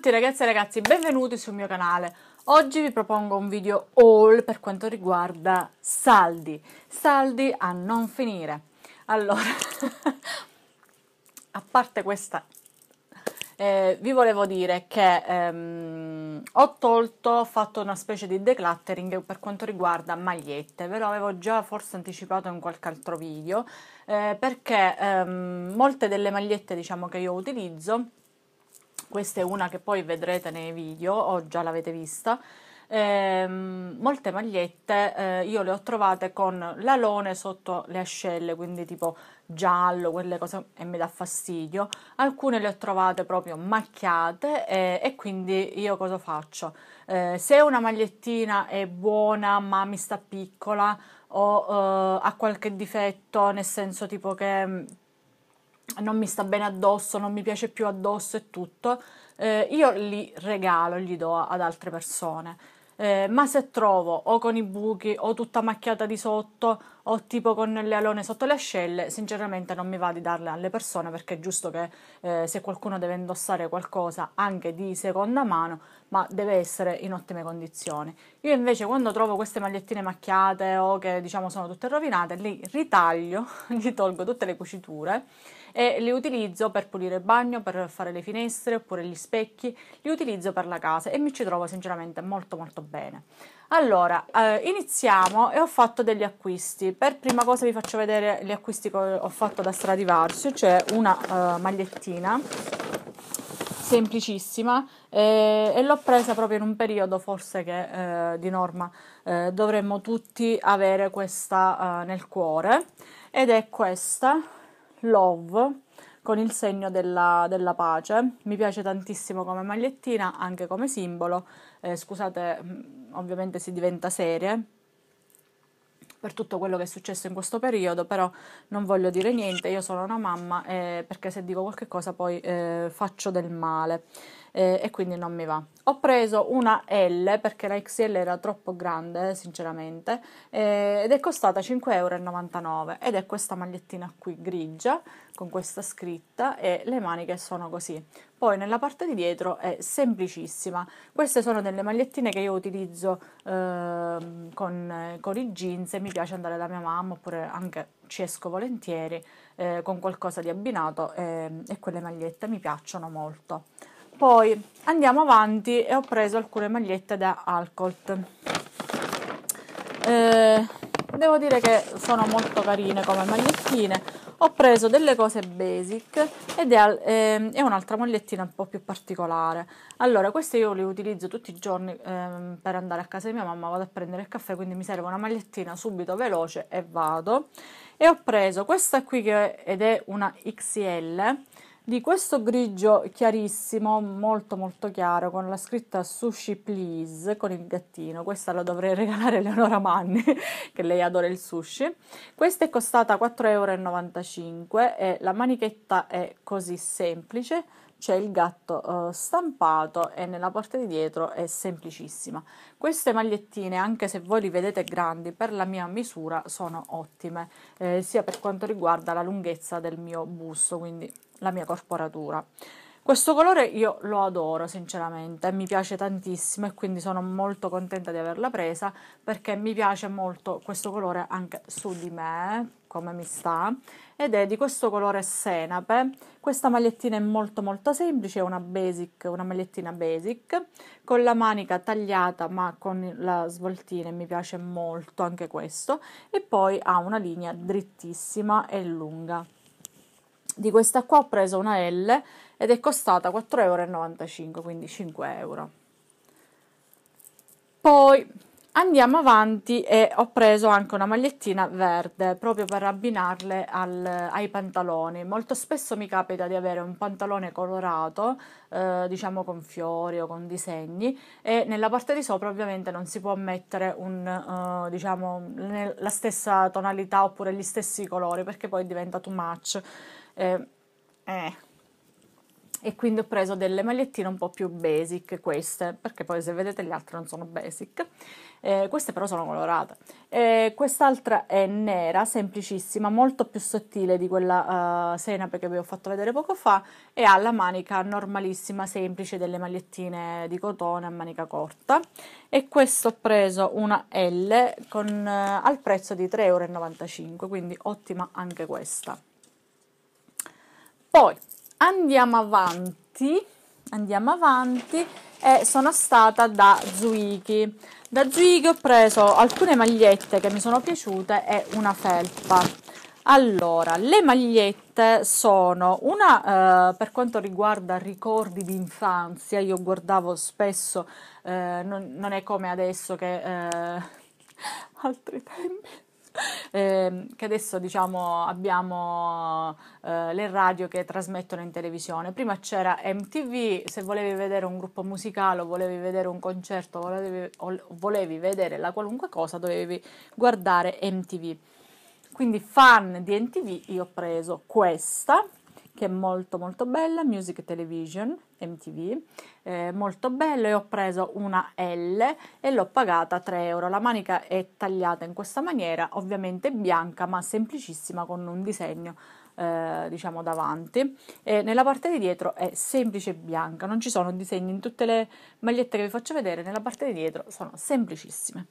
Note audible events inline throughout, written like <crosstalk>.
tutti ragazzi e ragazzi, benvenuti sul mio canale. Oggi vi propongo un video haul per quanto riguarda saldi, saldi a non finire. Allora, <laughs> a parte questa, eh, vi volevo dire che ehm, ho tolto, ho fatto una specie di decluttering per quanto riguarda magliette, ve lo avevo già forse anticipato in qualche altro video, eh, perché ehm, molte delle magliette diciamo che io utilizzo questa è una che poi vedrete nei video o già l'avete vista. Eh, molte magliette eh, io le ho trovate con l'alone sotto le ascelle, quindi tipo giallo, quelle cose e mi dà fastidio. Alcune le ho trovate proprio macchiate eh, e quindi io cosa faccio? Eh, se una magliettina è buona ma mi sta piccola o eh, ha qualche difetto, nel senso tipo che mm, non mi sta bene addosso, non mi piace più addosso e tutto, eh, io li regalo, li do ad altre persone. Eh, ma se trovo o con i buchi o tutta macchiata di sotto o tipo con le alone sotto le ascelle, sinceramente non mi va di darle alle persone perché è giusto che eh, se qualcuno deve indossare qualcosa anche di seconda mano, ma deve essere in ottime condizioni. Io invece quando trovo queste magliettine macchiate o che diciamo sono tutte rovinate, li ritaglio, <laughs> gli tolgo tutte le cuciture e li utilizzo per pulire il bagno, per fare le finestre oppure gli specchi, li utilizzo per la casa e mi ci trovo sinceramente molto molto bene. Allora, eh, iniziamo e ho fatto degli acquisti. Per prima cosa vi faccio vedere gli acquisti che ho fatto da Stradivarsio, cioè una eh, magliettina semplicissima eh, e l'ho presa proprio in un periodo forse che eh, di norma eh, dovremmo tutti avere questa eh, nel cuore ed è questa Love con il segno della, della, pace. Mi piace tantissimo come magliettina, anche come simbolo. Eh, scusate, mm, ovviamente si diventa serie per tutto quello che è successo in questo periodo, però non voglio dire niente, io sono una mamma eh, perché se dico qualche cosa poi eh, faccio del male eh, e quindi non mi va. Ho preso una L perché la XL era troppo grande, sinceramente, eh, ed è costata 5,99 euro ed è questa magliettina qui grigia con questa scritta e le maniche sono così. Poi nella parte di dietro è semplicissima. Queste sono delle magliettine che io utilizzo eh, con, con i jeans e mi piace andare da mia mamma oppure anche ci esco volentieri eh, con qualcosa di abbinato eh, e quelle magliette mi piacciono molto poi andiamo avanti e ho preso alcune magliette da Alcolt eh, devo dire che sono molto carine come magliettine ho preso delle cose basic ed è, eh, è, un'altra magliettina un po' più particolare. Allora, queste io le utilizzo tutti i giorni eh, per andare a casa di mia mamma, vado a prendere il caffè, quindi mi serve una magliettina subito veloce e vado. E ho preso questa qui che, ed è una XL di questo grigio chiarissimo, molto molto chiaro, con la scritta Sushi Please, con il gattino. Questa la dovrei regalare a Leonora Manni, <laughs> che lei adora il sushi. Questa è costata 4,95 euro e la manichetta è così semplice c'è il gatto eh, stampato e nella parte di dietro è semplicissima. Queste magliettine, anche se voi li vedete grandi, per la mia misura sono ottime, eh, sia per quanto riguarda la lunghezza del mio busto, quindi la mia corporatura. Questo colore io lo adoro sinceramente, mi piace tantissimo e quindi sono molto contenta di averla presa perché mi piace molto questo colore anche su di me, come mi sta, ed è di questo colore senape. Questa magliettina è molto molto semplice, è una basic, una magliettina basic, con la manica tagliata ma con la svoltina e mi piace molto anche questo e poi ha una linea drittissima e lunga. Di questa qua ho preso una L ed è costata 4,95 euro, quindi 5 euro. Poi andiamo avanti e ho preso anche una magliettina verde proprio per abbinarle al, ai pantaloni. Molto spesso mi capita di avere un pantalone colorato, eh, diciamo con fiori o con disegni e nella parte di sopra ovviamente non si può mettere un, eh, diciamo, la stessa tonalità oppure gli stessi colori perché poi diventa too much eh, eh. e quindi ho preso delle magliettine un po' più basic queste, perché poi se vedete le altre non sono basic, eh, queste però sono colorate. Eh, quest'altra è nera, semplicissima, molto più sottile di quella uh, senape che vi ho fatto vedere poco fa e ha la manica normalissima, semplice, delle magliettine di cotone a manica corta. E questo ho preso una L con, uh, al prezzo di 3,95€, quindi ottima anche questa. Poi andiamo avanti, andiamo avanti e sono stata da Zuiki. Da Zuiki ho preso alcune magliette che mi sono piaciute e una felpa. Allora, le magliette sono una eh, per quanto riguarda ricordi di infanzia, io guardavo spesso, eh, non, non, è come adesso che eh, <laughs> altri tempi <laughs> eh, che adesso diciamo abbiamo eh, le radio che trasmettono in televisione. Prima c'era MTV, se volevi vedere un gruppo musicale, o volevi vedere un concerto, volevi, volevi vedere la qualunque cosa, dovevi guardare MTV. Quindi fan di MTV io ho preso questa che è molto molto bella, Music Television, MTV, eh, molto bello e ho preso una L e l'ho pagata 3 euro. La manica è tagliata in questa maniera, ovviamente bianca ma semplicissima con un disegno eh, diciamo davanti e nella parte di dietro è semplice bianca non ci sono disegni in tutte le magliette che vi faccio vedere nella parte di dietro sono semplicissime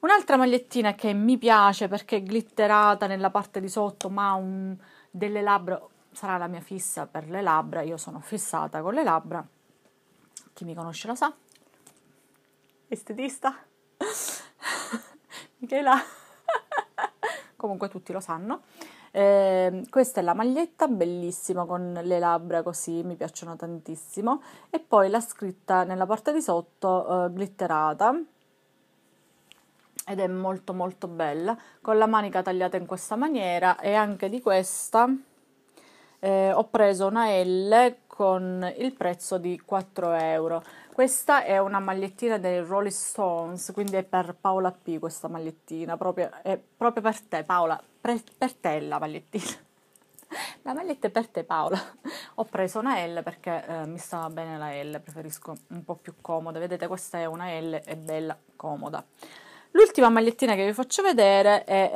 un'altra magliettina che mi piace perché è glitterata nella parte di sotto ma ha delle labbra sarà la mia fissa per le labbra, io sono fissata con le labbra, chi mi conosce lo sa, estetista, <laughs> Michela, <laughs> comunque tutti lo sanno. Eh, questa è la maglietta, bellissima con le labbra così, mi piacciono tantissimo. E poi la scritta nella parte di sotto eh, glitterata ed è molto molto bella con la manica tagliata in questa maniera e anche di questa eh, ho preso una L con il prezzo di 4 euro. Questa è una magliettina dei Rolling Stones, quindi è per Paola P questa magliettina, proprio, è proprio per te Paola, per, per te la magliettina. <laughs> La maglietta è per te Paola. Ho preso una L perché eh, mi stava bene la L, preferisco un po' più comoda. Vedete questa è una L, è bella, comoda. L'ultima magliettina che vi faccio vedere è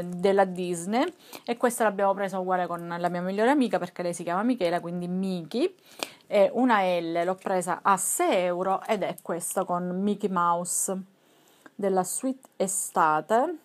eh, della Disney e questa l'abbiamo presa uguale con la mia migliore amica perché lei si chiama Michela, quindi Miki. È una L, l'ho presa a 6 euro ed è questa con Mickey Mouse della Sweet Estate.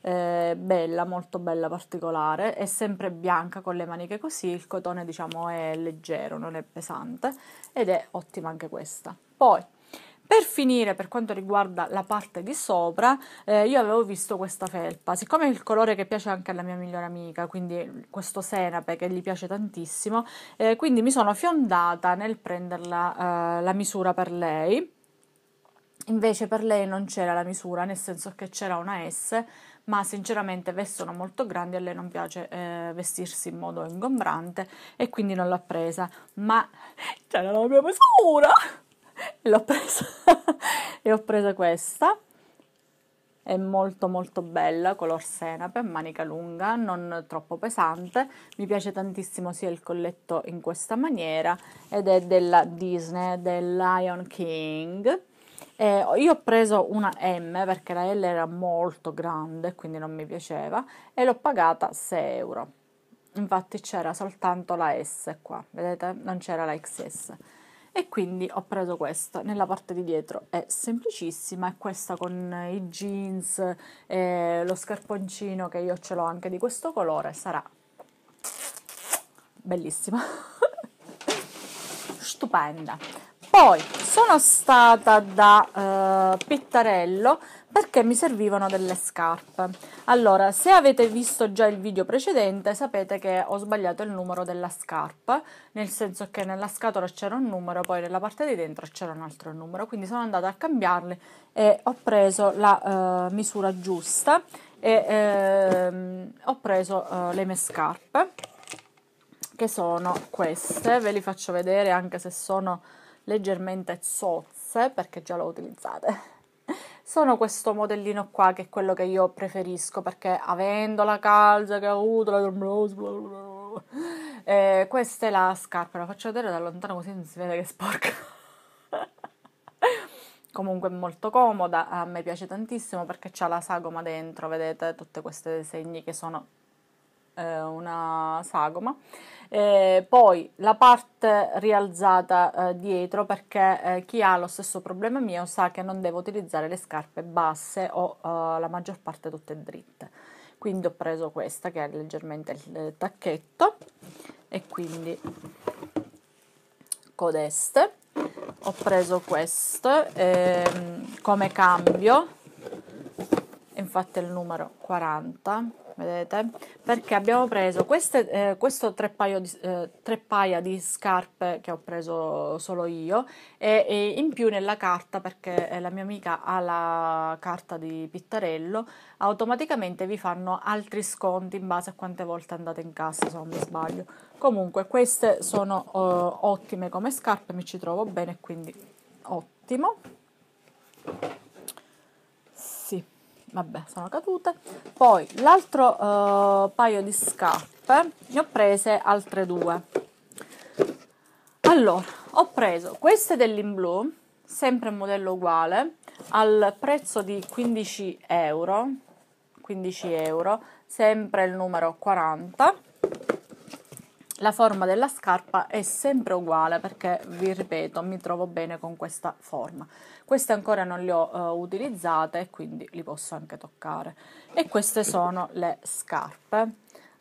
Eh, bella, molto bella, particolare, è sempre bianca con le maniche così, il cotone diciamo è leggero, non è pesante ed è ottima anche questa. Poi per finire, per quanto riguarda la parte di sopra, eh, io avevo visto questa felpa, siccome è il colore che piace anche alla mia migliore amica, quindi questo senape che gli piace tantissimo, eh, quindi mi sono fiondata nel prenderla eh, la misura per lei. Invece per lei non c'era la misura, nel senso che c'era una S, ma sinceramente vestono molto grandi e a lei non piace eh, vestirsi in modo ingombrante e quindi non l'ha presa. Ma c'era la mia misura! <laughs> l'ho presa <laughs> e ho preso questa è molto molto bella, color senape, manica lunga, non troppo pesante, mi piace tantissimo sia il colletto in questa maniera ed è della Disney, del Lion King. Eh, io ho preso una M perché la L era molto grande, quindi non mi piaceva e l'ho pagata 6 euro. Infatti c'era soltanto la S qua, vedete? Non c'era la XS e quindi ho preso questa nella parte di dietro è semplicissima è questa con i jeans e lo scarponcino che io ce l'ho anche di questo colore sarà bellissima <laughs> stupenda poi sono stata da eh, Pettarello perché mi servivano delle scarpe. Allora, se avete visto già il video precedente, sapete che ho sbagliato il numero della scarpa, nel senso che nella scatola c'era un numero, poi nella parte di dentro c'era un altro numero, quindi sono andata a cambiarle e ho preso la eh, misura giusta e eh, ho preso eh, le mie scarpe che sono queste, ve li faccio vedere anche se sono leggermente sozze perché già l'ho utilizzate. <laughs> Sono questo modellino qua che è quello che io preferisco perché avendo la calza che ho avuto, la eh, questa è la scarpa, la faccio vedere da lontano così non si vede che è sporca. <laughs> Comunque è molto comoda, a me piace tantissimo perché ha la sagoma dentro, vedete tutti questi disegni che sono eh, una sagoma. Eh, poi la parte rialzata eh, dietro perché eh, chi ha lo stesso problema mio sa che non devo utilizzare le scarpe basse o eh, la maggior parte tutte dritte. Quindi ho preso questa che è leggermente il tacchetto e quindi codeste. Ho preso questo ehm, come cambio, infatti è il numero 40 vedete? Perché abbiamo preso queste, eh, questo tre, di, eh, tre, paia di scarpe che ho preso solo io e, e, in più nella carta, perché la mia amica ha la carta di Pittarello, automaticamente vi fanno altri sconti in base a quante volte andate in cassa, se non mi sbaglio. Comunque queste sono eh, ottime come scarpe, mi ci trovo bene, quindi ottimo vabbè sono cadute poi l'altro eh, paio di scarpe ne ho prese altre due allora ho preso queste dell'inblue sempre modello uguale al prezzo di 15 euro 15 euro sempre il numero 40 la forma della scarpa è sempre uguale perché vi ripeto mi trovo bene con questa forma queste ancora non le ho uh, utilizzate quindi li posso anche toccare e queste sono le scarpe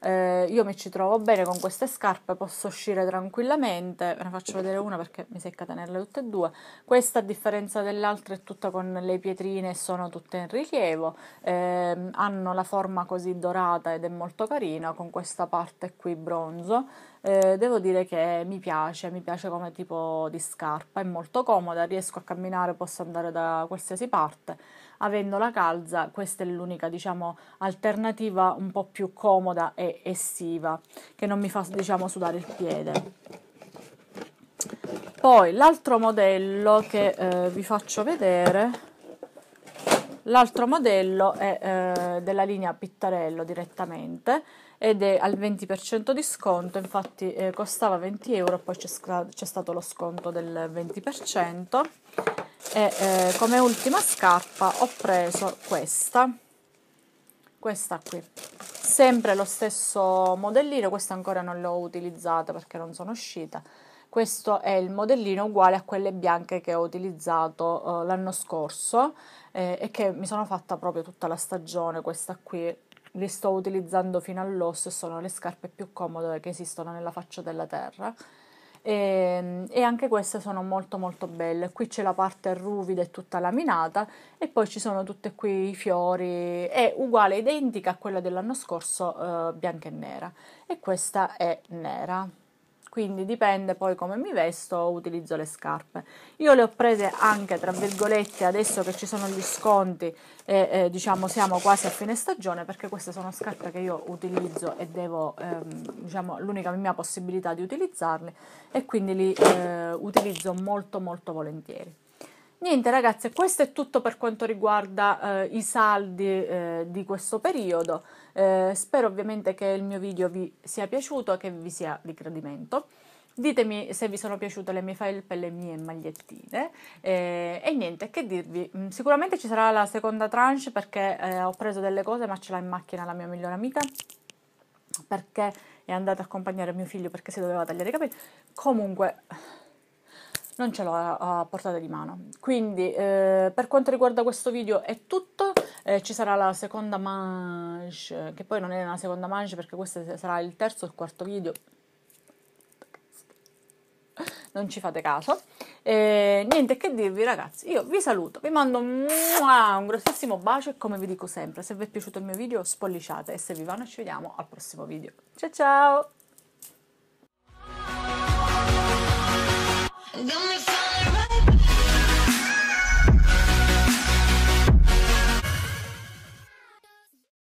eh, io mi ci trovo bene con queste scarpe, posso uscire tranquillamente, ve ne faccio vedere una perché mi secca tenerle tutte e due. Questa a differenza dell'altra è tutta con le pietrine, sono tutte in rilievo, eh, hanno la forma così dorata ed è molto carina con questa parte qui bronzo. Eh, devo dire che mi piace, mi piace come tipo di scarpa, è molto comoda, riesco a camminare, posso andare da qualsiasi parte avendo la calza questa è l'unica diciamo alternativa un po' più comoda e estiva che non mi fa diciamo sudare il piede. Poi l'altro modello che eh, vi faccio vedere L'altro modello è eh, della linea Pittarello direttamente ed è al 20% di sconto, infatti eh, costava 20 euro, poi c'è, c'è, stato lo sconto del 20%. E eh, come ultima scarpa ho preso questa, questa qui, sempre lo stesso modellino, questa ancora non l'ho utilizzata perché non sono uscita questo è il modellino uguale a quelle bianche che ho utilizzato eh, l'anno scorso eh, e che mi sono fatta proprio tutta la stagione, questa qui li sto utilizzando fino all'osso e sono le scarpe più comode che esistono nella faccia della terra. E, ehm, e, anche queste sono molto molto belle qui c'è la parte ruvida e tutta laminata e poi ci sono tutti qui i fiori è uguale identica a quella dell'anno scorso eh, bianca e nera e questa è nera quindi dipende poi come mi vesto, o utilizzo le scarpe. Io le ho prese anche, tra virgolette, adesso che ci sono gli sconti e eh, diciamo siamo quasi a fine stagione, perché queste sono scarpe che io utilizzo e devo, ehm, diciamo, l'unica mia possibilità di utilizzarle e quindi li eh, utilizzo molto molto volentieri. Niente ragazze, questo è tutto per quanto riguarda eh, i saldi eh, di questo periodo. Eh, spero ovviamente che il mio video vi sia piaciuto e che vi sia di gradimento. Ditemi se vi sono piaciute le mie per le mie magliettine eh, e niente, che dirvi, mm, sicuramente ci sarà la seconda tranche perché eh, ho preso delle cose ma ce l'ha in macchina la mia migliore amica perché è andata a accompagnare mio figlio perché si doveva tagliare i capelli, comunque non ce l'ho a, a portata di mano. Quindi eh, per quanto riguarda questo video è tutto, eh, ci sarà la seconda manche, che poi non è una seconda manche perché questo sarà il terzo o il quarto video. Non ci fate caso. E niente che dirvi ragazzi, io vi saluto, vi mando un grossissimo bacio e come vi dico sempre, se vi è piaciuto il mio video spolliciate e se vi va noi ci vediamo al prossimo video. Ciao ciao! Gonna follow